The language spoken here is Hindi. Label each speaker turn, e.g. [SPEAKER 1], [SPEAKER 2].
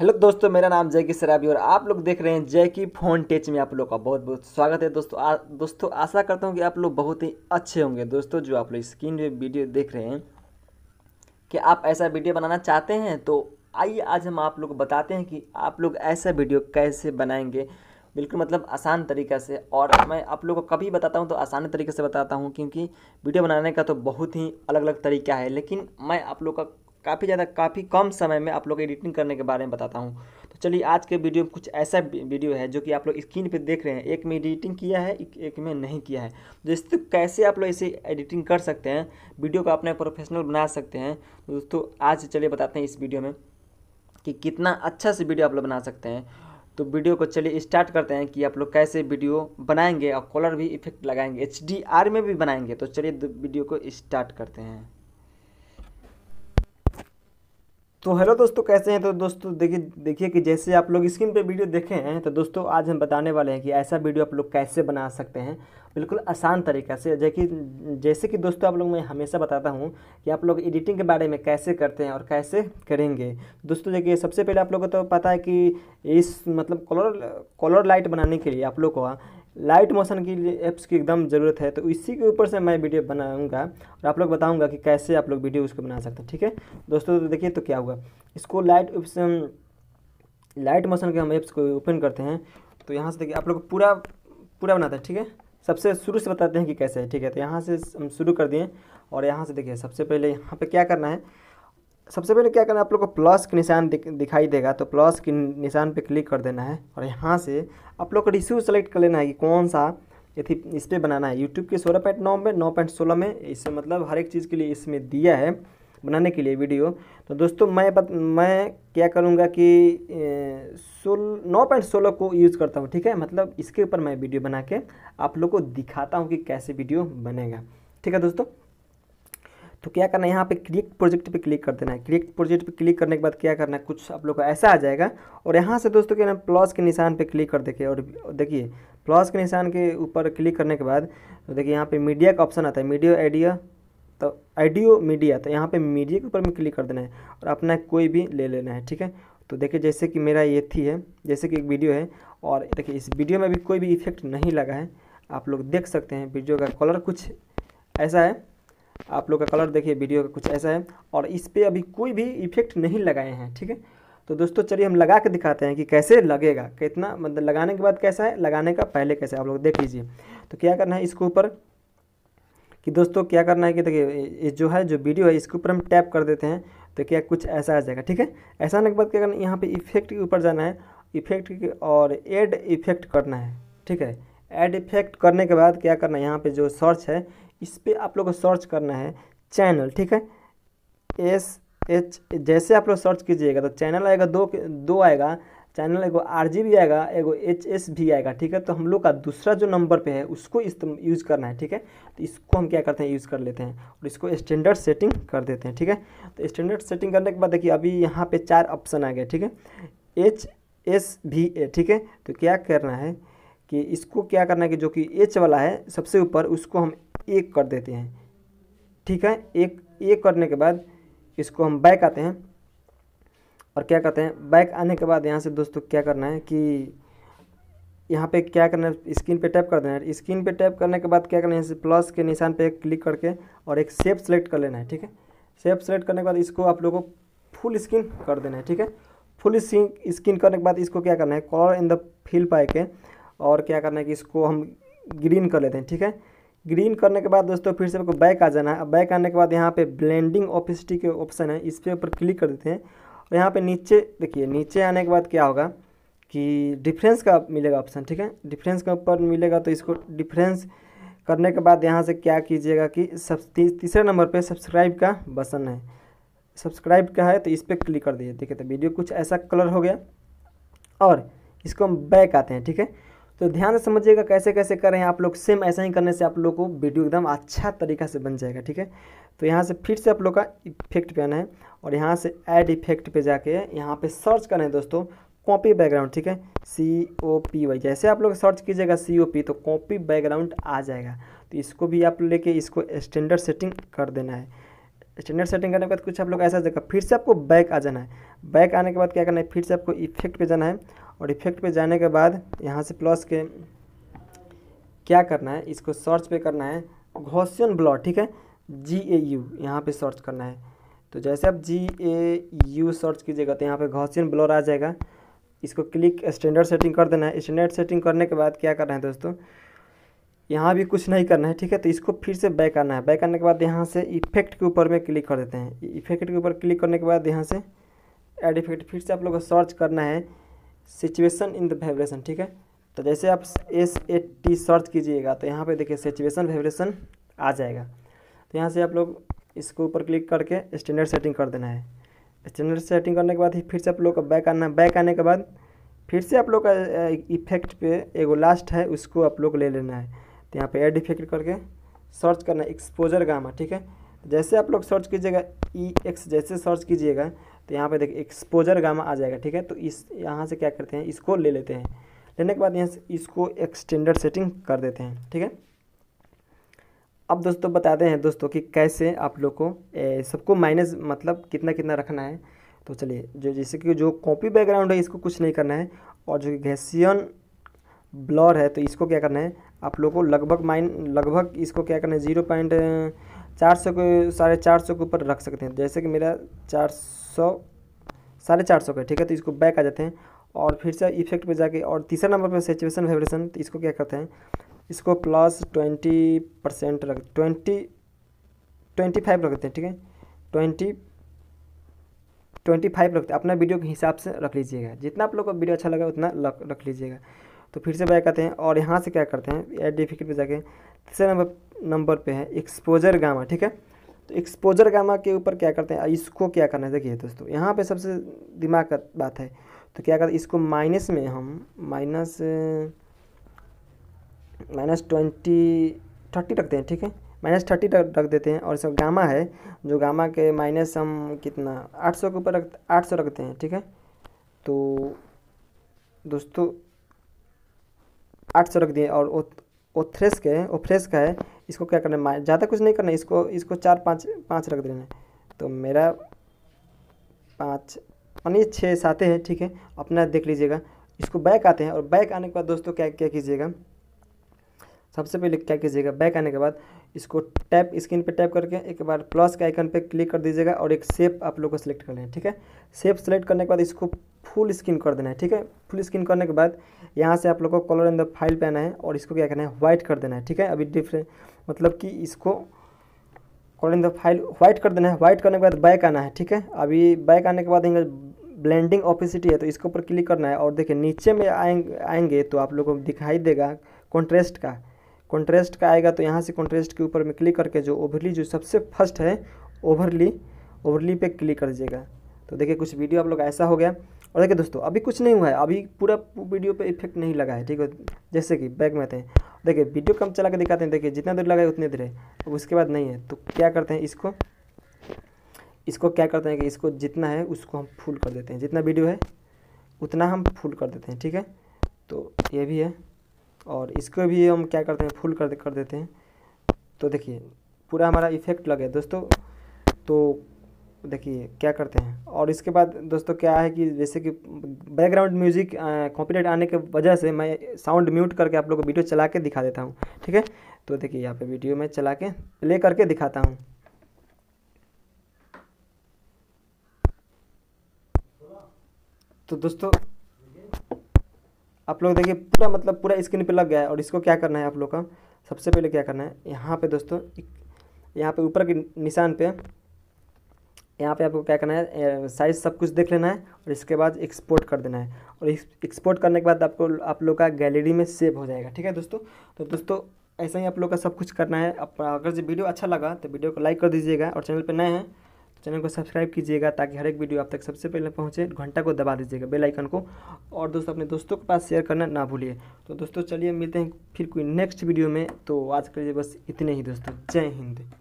[SPEAKER 1] हेलो दोस्तों मेरा नाम जैकी सराबी और आप लोग देख रहे हैं जैकी फोन टेच में आप लोग का बहुत बहुत स्वागत है दोस्तों आ, दोस्तों आशा करता हूँ कि आप लोग बहुत ही अच्छे होंगे दोस्तों जो आप लोग स्क्रीन पे वीडियो देख रहे हैं कि आप ऐसा वीडियो बनाना चाहते हैं तो आइए आज हम आप लोग बताते हैं कि आप लोग ऐसा वीडियो कैसे बनाएंगे बिल्कुल मतलब आसान तरीक़े से और मैं आप लोग को कभी बताता हूँ तो आसान तरीके से बताता हूँ क्योंकि वीडियो बनाने का तो बहुत ही अलग अलग तरीका है लेकिन मैं आप लोग का काफ़ी ज़्यादा काफ़ी कम समय में आप लोग एडिटिंग करने के बारे में बताता हूँ तो चलिए आज के वीडियो में कुछ ऐसा वीडियो है जो कि आप लोग स्क्रीन पे देख रहे हैं एक में एडिटिंग किया है एक में नहीं किया है दोस्तों कैसे आप लोग इसे एडिटिंग कर सकते हैं वीडियो को अपने प्रोफेशनल बना सकते हैं दोस्तों आज चलिए बताते हैं इस वीडियो में कि कितना अच्छा से वीडियो आप लोग बना सकते हैं तो वीडियो को चलिए स्टार्ट करते हैं कि आप लोग कैसे वीडियो बनाएंगे और कॉलर भी इफेक्ट लगाएंगे एच में भी बनाएंगे तो चलिए वीडियो को स्टार्ट करते हैं तो हेलो दोस्तों कैसे हैं तो दोस्तों देखिए देखिए कि जैसे आप लोग स्क्रीन पे वीडियो देखे हैं तो दोस्तों आज हम बताने वाले हैं कि ऐसा वीडियो आप लोग कैसे बना सकते हैं बिल्कुल आसान तरीका से जैसे कि जैसे कि दोस्तों आप लोग मैं हमेशा बताता हूँ कि आप लोग एडिटिंग के बारे में कैसे करते हैं और कैसे करेंगे दोस्तों देखिए सबसे पहले आप लोग को तो पता है कि इस मतलब कलर कलर लाइट बनाने के लिए आप लोग को लाइट मोशन की लिए एप्स की एकदम ज़रूरत है तो इसी के ऊपर से मैं वीडियो बनाऊंगा और आप लोग बताऊंगा कि कैसे आप लोग वीडियो उसको बना सकते हैं ठीक है दोस्तों तो देखिए तो क्या होगा इसको लाइट ऑप्शन लाइट मोशन के हम एप्स को ओपन करते हैं तो यहाँ से देखिए आप लोग पूरा पूरा बनाते हैं ठीक है सबसे शुरू से बताते हैं कि कैसे है ठीक है तो यहाँ से हम शुरू कर दिए और यहाँ से देखिए सबसे पहले यहाँ पर क्या करना है सबसे पहले क्या करना है आप लोग को प्लस के निशान दिखाई देगा तो प्लस के निशान पे क्लिक कर देना है और यहाँ से आप लोग को रिश्यू सेलेक्ट कर लेना है कि कौन सा यथि इस पर बनाना है यूट्यूब के सोलह पॉइंट नौ में नौ पॉइंट सोलह में इससे मतलब हर एक चीज़ के लिए इसमें दिया है बनाने के लिए वीडियो तो दोस्तों मैं बत, मैं क्या करूँगा कि सोल नौ पॉइंट सोलह को यूज़ करता हूँ ठीक है मतलब इसके ऊपर मैं वीडियो बना के आप लोग को दिखाता हूँ कि कैसे वीडियो बनेगा ठीक है दोस्तों तो क्या करना है यहाँ पे क्रिएट प्रोजेक्ट पे क्लिक कर देना है क्रिएट प्रोजेक्ट पे क्लिक करने के बाद क्या करना है कुछ आप लोग का ऐसा आ जाएगा और यहाँ से दोस्तों क्या प्लस के निशान पे क्लिक कर देखिए और देखिए प्लस के निशान के ऊपर क्लिक करने के बाद तो देखिए यहाँ पे मीडिया का ऑप्शन आता है मीडियो आइडिया तो आइडियो मीडिया तो यहाँ पर मीडिया के ऊपर में क्लिक कर देना है और अपना कोई भी ले लेना है ठीक है तो देखिए जैसे कि मेरा ये थी है जैसे कि एक वीडियो है और देखिए इस वीडियो में भी कोई भी इफेक्ट नहीं लगा है आप लोग देख सकते हैं वीडियो का कलर कुछ ऐसा है आप लोग का कलर देखिए वीडियो का कुछ ऐसा है और इस पर अभी कोई भी इफेक्ट नहीं लगाए हैं ठीक है तो दोस्तों चलिए हम लगा के दिखाते हैं कि कैसे लगेगा कितना मतलब लगाने के बाद कैसा है लगाने का पहले कैसे आप लोग देख लीजिए तो क्या करना है इसके ऊपर कि दोस्तों क्या करना है कि देखिए जो है जो वीडियो है इसके ऊपर हम टैप कर देते हैं तो क्या कुछ ऐसा आ जाएगा ठीक है ऐसा आने के बाद क्या करना है यहाँ पर इफेक्ट के ऊपर जाना है इफेक्ट और एड इफेक्ट करना है ठीक है एड इफेक्ट करने के बाद क्या करना है यहाँ पे जो सर्च है इस पर आप लोग को सर्च करना है चैनल ठीक है एस एच जैसे आप लोग सर्च कीजिएगा तो चैनल आएगा दो दो आएगा चैनल एगो आर जी भी आएगा एगो एच एस भी आएगा ठीक है तो हम लोग का दूसरा जो नंबर पे है उसको यूज़ करना है ठीक है तो इसको हम क्या करते हैं यूज़ कर लेते हैं और इसको स्टैंडर्ड सेटिंग कर देते हैं ठीक है तो स्टैंडर्ड सेटिंग करने के बाद देखिए अभी यहाँ पे चार ऑप्शन आ गए ठीक है एच एस भी ए ठीक है तो क्या करना है कि इसको क्या करना है कि जो कि एच वाला है सबसे ऊपर उसको हम एक कर देते हैं ठीक है एक एक करने के बाद इसको हम बैक आते हैं और क्या करते हैं बैक आने के बाद यहाँ से दोस्तों क्या करना है कि यहाँ पे क्या करना है स्क्रीन पे टैप कर देना है स्क्रीन पे टैप करने के बाद क्या करना है यहाँ प्लस के निशान पे क्लिक करके और एक सेप सेलेक्ट कर लेना है ठीक है सेप सेलेक्ट करने के बाद इसको आप लोगों को फुल स्क्रीन कर देना है ठीक है फुल स्क्रीन करने के बाद इसको क्या करना है कलर इन द फिल पाए के और क्या करना है कि इसको हम ग्रीन कर लेते हैं ठीक है ग्रीन करने के बाद दोस्तों फिर से आपको बैक आ जाना है बैक आने के बाद यहाँ पे ब्लेंडिंग ऑफिसिटी के ऑप्शन है इस पर ऊपर क्लिक कर देते हैं और यहाँ पे नीचे देखिए नीचे आने के बाद क्या होगा कि डिफरेंस का मिलेगा ऑप्शन ठीक है डिफरेंस का ऊपर मिलेगा तो इसको डिफरेंस करने के बाद यहाँ से क्या कीजिएगा कि सब तीसरे नंबर पर सब्सक्राइब का बसन है सब्सक्राइब का है तो इस पर क्लिक कर दीजिए देखिए तो वीडियो कुछ ऐसा कलर हो गया और इसको हम बैक आते हैं ठीक है तो ध्यान से समझिएगा कैसे कैसे कर रहे हैं आप लोग सेम ऐसा ही करने से आप लोग को वीडियो एकदम अच्छा तरीका से बन जाएगा ठीक है तो यहाँ से फिर से आप लोग का इफेक्ट पे आना है और यहाँ से ऐड इफेक्ट पे जाके यहाँ पे सर्च करना है दोस्तों कॉपी बैकग्राउंड ठीक है सी ओ पी वाई जैसे आप लोग सर्च कीजिएगा सी ओ पी तो कॉपी बैकग्राउंड आ जाएगा तो इसको भी आप लेके इसको स्टैंडर्ड सेटिंग कर देना है स्टैंडर्ड सेटिंग करने के बाद कुछ आप लोग ऐसा देखा फिर से आपको बैक आ जाना है बैक आने के बाद क्या करना है फिर से आपको इफेक्ट पे जाना है और इफेक्ट पे जाने के बाद यहाँ से प्लस के क्या करना है इसको सर्च पे करना है घोसियन ब्लॉट ठीक है जी ए यू यहाँ पर सर्च करना है तो जैसे आप जी ए यू सर्च कीजिएगा तो यहाँ पे घोसियन ब्लॉर आ जाएगा इसको क्लिक स्टैंडर्ड सेटिंग कर देना है स्टैंडर्ड सेटिंग करने के बाद क्या करना है दोस्तों यहाँ भी कुछ नहीं करना है ठीक है तो इसको फिर से बैक आना है बैक आने के बाद यहाँ से इफेक्ट के ऊपर में क्लिक कर देते हैं इफेक्ट के ऊपर क्लिक करने के बाद यहाँ से एड इफेक्ट फिर से आप लोग को सर्च करना है सिचुएशन इन द वाइब्रेशन ठीक है तो जैसे आप एस ए टी सर्च कीजिएगा तो यहाँ पे देखिए सिचुएशन वाइब्रेशन आ जाएगा तो यहाँ से आप लोग इसको ऊपर क्लिक करके स्टैंडर्ड सेटिंग कर देना है स्टैंडर्ड सेटिंग करने के बाद ही फिर से आप लोग का बैक आना बैक आने के बाद फिर से आप लोग का इफेक्ट पे एगो लास्ट है उसको आप लोग ले लेना है तो यहाँ पे एड इफेक्ट करके सर्च करना है एक्सपोजर गामा ठीक है जैसे आप लोग सर्च कीजिएगा ई e एक्स जैसे सर्च कीजिएगा तो यहाँ पे देख एक्सपोजर गामा आ जाएगा ठीक है तो इस यहाँ से क्या करते हैं इसको ले लेते हैं लेने के बाद यहाँ से इसको एक्सटेंडर सेटिंग कर देते हैं ठीक है अब दोस्तों बताते हैं दोस्तों कि कैसे आप लोग को सबको माइनस मतलब कितना कितना रखना है तो चलिए जो जैसे कि जो कॉपी बैकग्राउंड है इसको कुछ नहीं करना है और जो घेसियन ब्लॉर है तो इसको क्या करना है आप लोग को लगभग माइन लगभग इसको क्या करना है जीरो पॉइंट चार सौ के साढ़े चार सौ के ऊपर रख सकते हैं जैसे कि मेरा चार सौ साढ़े चार सौ का ठीक है तो इसको बैक आ जाते हैं और फिर से इफेक्ट पे जाके और तीसरा नंबर पे सेचुएसन वाइब्रेशन तो इसको क्या करते हैं इसको प्लस ट्वेंटी परसेंट रख ट्वेंटी ट्वेंटी फाइव रखते हैं ठीक है ट्वेंटी ट्वेंटी फाइव रखते हैं अपना वीडियो के हिसाब से रख लीजिएगा जितना आप लोग का वीडियो अच्छा लगा उतना रख लीजिएगा तो फिर से बैक आते हैं और यहाँ से क्या करते हैं एड डिफिकल्ट पे जाके तीसरे नंबर नंबर पे है एक्सपोजर गामा ठीक है तो एक्सपोजर गामा के ऊपर क्या करते हैं इसको क्या करना है देखिए दोस्तों यहाँ पे सबसे दिमाग का बात है तो क्या करते इसको माइनस में हम माइनस माइनस ट्वेंटी थर्टी रखते हैं ठीक है माइनस थर्टी रख देते हैं और इसका गामा है जो गामा के माइनस हम कितना आठ सौ के ऊपर रख आठ सौ रखते हैं ठीक है तो दोस्तों आठ सौ रख दिए और ओ, ओथ्रेस के ओफ्रेस का है इसको क्या करना है ज़्यादा कुछ नहीं करना इसको इसको चार पाँच पाँच रख देना है तो मेरा पाँच यानी छः सातें हैं ठीक है अपना देख लीजिएगा इसको बैक आते हैं और बैक आने के बाद दोस्तों क्या क्या कीजिएगा सबसे पहले क्या कीजिएगा बैक आने के बाद इसको टैप स्क्रीन पे टैप करके एक बार प्लस के आइकन पे क्लिक कर दीजिएगा और एक सेप आप लोग को सिलेक्ट कर लेना है ठीक है शेप सेलेक्ट करने के बाद इसको फुल स्क्रीन कर देना है ठीक है फुल स्क्रीन करने के बाद यहाँ से आप लोग को कलर इन द फाइल पे आना है और इसको क्या करना है व्हाइट कर देना है ठीक है अभी डिफरेंट मतलब कि इसको colour in the file white कर देना है व्हाइट करने के बाद बैक आना है ठीक है अभी बैक आने के बाद ब्लेंडिंग ऑपिसिटी है तो इसके ऊपर क्लिक करना है और देखिए नीचे में आएंगे तो आप लोग को दिखाई देगा कॉन्ट्रेस्ट का कॉन्ट्रेस्ट का आएगा तो यहाँ से कॉन्ट्रेस्ट के ऊपर में क्लिक करके जो ओवरली जो सबसे फर्स्ट है ओवरली ओवरली पे क्लिक कर दीजिएगा तो देखिए कुछ वीडियो आप लोग ऐसा हो गया और देखिए दोस्तों अभी कुछ नहीं हुआ है अभी पूरा वीडियो पे इफेक्ट नहीं लगा है ठीक है जैसे कि बैक में थे देखिए वीडियो कम चला के दिखाते हैं देखिए जितना देर लगा है उतनी देर है अब उसके बाद नहीं है तो क्या करते हैं इसको इसको क्या करते हैं कि इसको जितना है उसको हम फुल कर देते हैं जितना वीडियो है उतना हम फुल कर देते हैं ठीक है तो ये भी है और इसको भी हम क्या करते हैं फुल कर कर देते हैं तो देखिए पूरा हमारा इफेक्ट लगे दोस्तों तो देखिए क्या करते हैं और इसके बाद दोस्तों क्या है कि जैसे कि बैकग्राउंड म्यूजिक कॉपीराइट आने के वजह से मैं साउंड म्यूट करके आप लोग को वीडियो चला के दिखा देता हूँ ठीक है तो देखिए यहाँ पे वीडियो में चला के प्ले करके दिखाता हूँ तो दोस्तों आप लोग देखिए पूरा मतलब पूरा स्क्रीन पे लग गया है और इसको क्या करना है आप लोग का सबसे पहले क्या करना है यहाँ पे दोस्तों यहाँ पे ऊपर के निशान पे यहाँ पे आपको क्या करना है साइज सब कुछ देख लेना है और इसके बाद एक्सपोर्ट कर देना है और एक्सपोर्ट करने के बाद आपको आप लोग का गैलरी में सेव हो जाएगा ठीक है दोस्तों तो दोस्तों ऐसा ही आप लोग का सब कुछ करना है अगर जो वीडियो अच्छा लगा तो वीडियो को लाइक कर दीजिएगा और चैनल पर नए हैं चैनल को सब्सक्राइब कीजिएगा ताकि हर एक वीडियो आप तक सबसे पहले पहुँचे घंटा को दबा दीजिएगा बेल आइकन को और दोस्तों अपने दोस्तों के पास शेयर करना ना भूलिए तो दोस्तों चलिए मिलते हैं फिर कोई नेक्स्ट वीडियो में तो आज के लिए बस इतने ही दोस्तों जय हिंद